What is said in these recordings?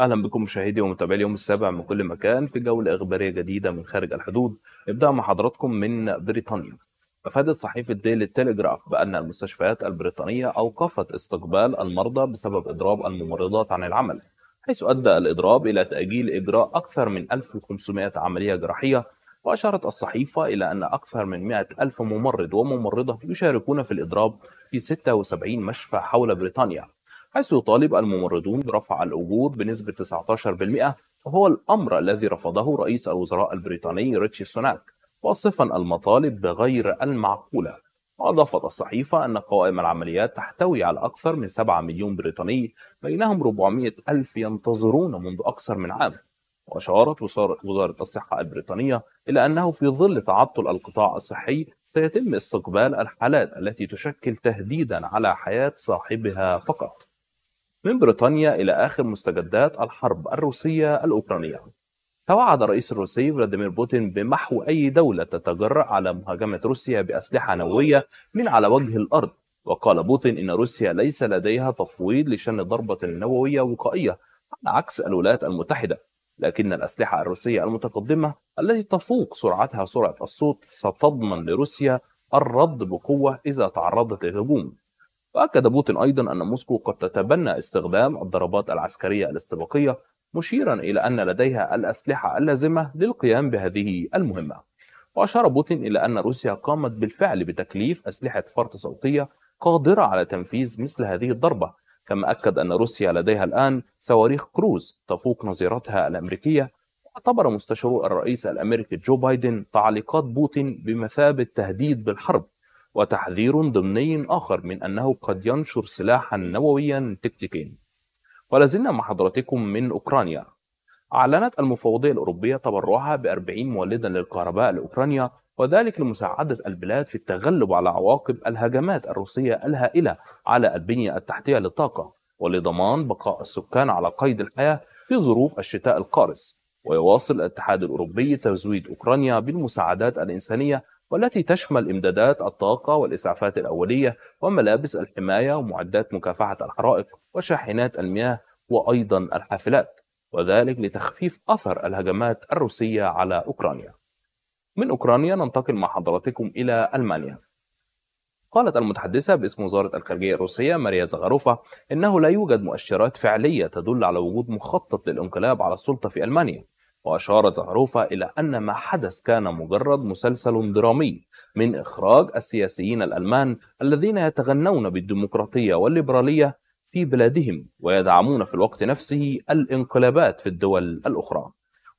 اهلا بكم مشاهدي ومتابعي اليوم السابع من كل مكان في جوله اخباريه جديده من خارج الحدود نبدا مع حضراتكم من بريطانيا افادت صحيفه ديلي تيليجراف بان المستشفيات البريطانيه اوقفت استقبال المرضى بسبب اضراب الممرضات عن العمل حيث ادى الاضراب الى تاجيل اجراء اكثر من 1500 عمليه جراحيه واشارت الصحيفه الى ان اكثر من 100 الف ممرض وممرضه يشاركون في الاضراب في 76 مشفى حول بريطانيا حيث يطالب الممرضون برفع الأجور بنسبة 19% وهو الأمر الذي رفضه رئيس الوزراء البريطاني ريتشي سوناك واصفا المطالب بغير المعقولة وأضافت الصحيفة أن قوائم العمليات تحتوي على أكثر من 7 مليون بريطاني بينهم 400 ألف ينتظرون منذ أكثر من عام وأشارت وزارة الصحة البريطانية إلى أنه في ظل تعطل القطاع الصحي سيتم استقبال الحالات التي تشكل تهديدا على حياة صاحبها فقط من بريطانيا إلى آخر مستجدات الحرب الروسية الأوكرانية توعد الرئيس الروسي فلاديمير بوتين بمحو أي دولة تتجرأ على مهاجمة روسيا بأسلحة نووية من على وجه الأرض وقال بوتين إن روسيا ليس لديها تفويض لشن ضربة نووية وقائية على عكس الولايات المتحدة لكن الأسلحة الروسية المتقدمة التي تفوق سرعتها سرعة الصوت ستضمن لروسيا الرد بقوة إذا تعرضت للهجوم وأكد بوتين أيضا أن موسكو قد تتبنى استخدام الضربات العسكرية الاستباقية مشيرا إلى أن لديها الأسلحة اللازمة للقيام بهذه المهمة وأشار بوتين إلى أن روسيا قامت بالفعل بتكليف أسلحة فرط صوتية قادرة على تنفيذ مثل هذه الضربة كما أكد أن روسيا لديها الآن صواريخ كروز تفوق نظيرتها الأمريكية واعتبر مستشار الرئيس الأمريكي جو بايدن تعليقات بوتين بمثابة تهديد بالحرب وتحذير ضمني آخر من أنه قد ينشر سلاحا نوويا تكتيكيا ولازلنا مع حضراتكم من أوكرانيا أعلنت المفوضية الأوروبية تبرعها ب 40 مولدا للكهرباء لأوكرانيا وذلك لمساعدة البلاد في التغلب على عواقب الهجمات الروسية الهائلة على البنية التحتية للطاقة ولضمان بقاء السكان على قيد الحياة في ظروف الشتاء القارس ويواصل الاتحاد الأوروبي تزويد أوكرانيا بالمساعدات الإنسانية والتي تشمل إمدادات الطاقة والإسعافات الأولية وملابس الحماية ومعدات مكافحة الحرائق وشاحنات المياه وأيضا الحافلات وذلك لتخفيف أثر الهجمات الروسية على أوكرانيا من أوكرانيا ننتقل مع حضراتكم إلى ألمانيا قالت المتحدثة باسم وزارة الخارجية الروسية ماريا زغاروفا إنه لا يوجد مؤشرات فعلية تدل على وجود مخطط للانقلاب على السلطة في ألمانيا وأشار زهروفه إلى أن ما حدث كان مجرد مسلسل درامي من إخراج السياسيين الألمان الذين يتغنون بالديمقراطية والليبرالية في بلادهم ويدعمون في الوقت نفسه الانقلابات في الدول الأخرى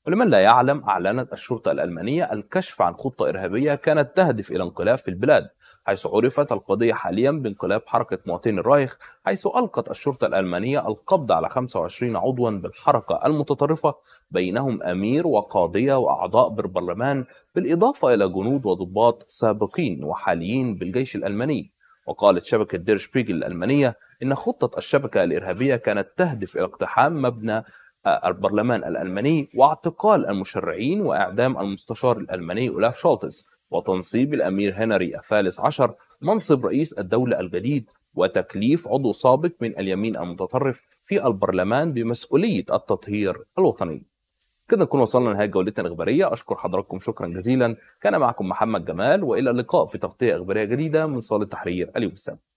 ولمن لا يعلم أعلنت الشرطة الألمانية الكشف عن خطة إرهابية كانت تهدف إلى انقلاب في البلاد حيث عرفت القضية حاليا بانقلاب حركة مواطن الرايخ حيث ألقت الشرطة الألمانية القبض على 25 عضوا بالحركة المتطرفة بينهم أمير وقاضية وأعضاء بالبرلمان بالإضافة إلى جنود وضباط سابقين وحاليين بالجيش الألماني وقالت شبكة دير شبيجل الألمانية إن خطة الشبكة الإرهابية كانت تهدف إلى اقتحام مبنى البرلمان الألماني واعتقال المشرعين وإعدام المستشار الألماني أولاف شولتز وتنصيب الأمير هنري الثالث عشر منصب رئيس الدولة الجديد وتكليف عضو سابق من اليمين المتطرف في البرلمان بمسؤولية التطهير الوطني كده نكون وصلنا لنهاية جولتنا الإخبارية أشكر حضراتكم شكرا جزيلا كان معكم محمد جمال وإلى اللقاء في تغطية إخبارية جديدة من صالة تحرير اليوم السبت.